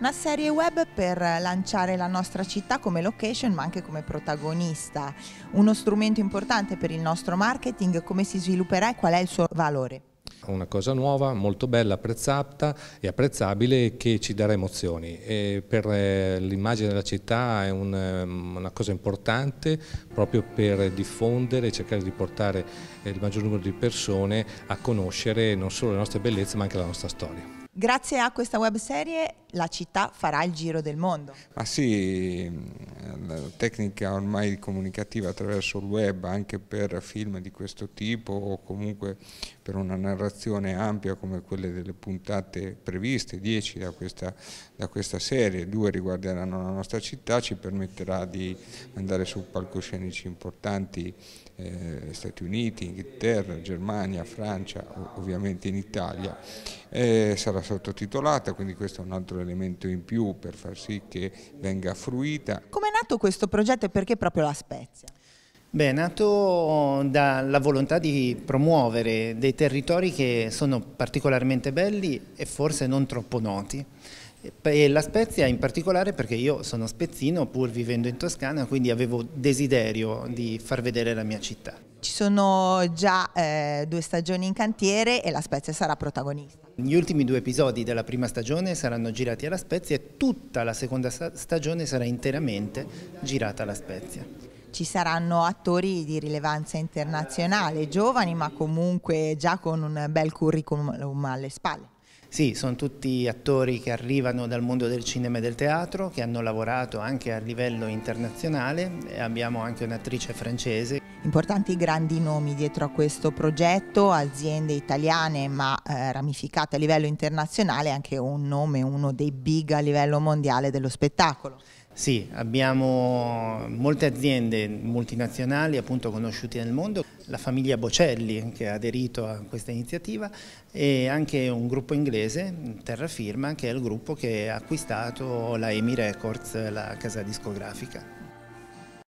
una serie web per lanciare la nostra città come location ma anche come protagonista, uno strumento importante per il nostro marketing, come si svilupperà e qual è il suo valore? una cosa nuova, molto bella, apprezzata e apprezzabile che ci darà emozioni. E per eh, l'immagine della città è un, ehm, una cosa importante proprio per diffondere e cercare di portare eh, il maggior numero di persone a conoscere non solo le nostre bellezze ma anche la nostra storia. Grazie a questa webserie la città farà il giro del mondo. Ma sì, la tecnica ormai comunicativa attraverso il web anche per film di questo tipo o comunque per una narrazione ampia come quelle delle puntate previste, 10 da questa, da questa serie, due riguarderanno la nostra città, ci permetterà di andare su palcoscenici importanti eh, Stati Uniti, Inghilterra, Germania, Francia, ovviamente in Italia eh, sarà sottotitolata, quindi questo è un altro elemento in più per far sì che venga fruita. Come è nato questo progetto e perché proprio La Spezia? Beh, è nato dalla volontà di promuovere dei territori che sono particolarmente belli e forse non troppo noti. E la Spezia in particolare perché io sono spezzino pur vivendo in Toscana, quindi avevo desiderio di far vedere la mia città. Ci sono già eh, due stagioni in cantiere e la Spezia sarà protagonista. Gli ultimi due episodi della prima stagione saranno girati alla Spezia e tutta la seconda stagione sarà interamente girata alla Spezia. Ci saranno attori di rilevanza internazionale, giovani ma comunque già con un bel curriculum alle spalle. Sì, sono tutti attori che arrivano dal mondo del cinema e del teatro, che hanno lavorato anche a livello internazionale, abbiamo anche un'attrice francese importanti grandi nomi dietro a questo progetto, aziende italiane ma eh, ramificate a livello internazionale, anche un nome, uno dei big a livello mondiale dello spettacolo. Sì, abbiamo molte aziende multinazionali appunto conosciute nel mondo, la famiglia Bocelli che ha aderito a questa iniziativa e anche un gruppo inglese, Terrafirma, che è il gruppo che ha acquistato la EMI Records, la casa discografica.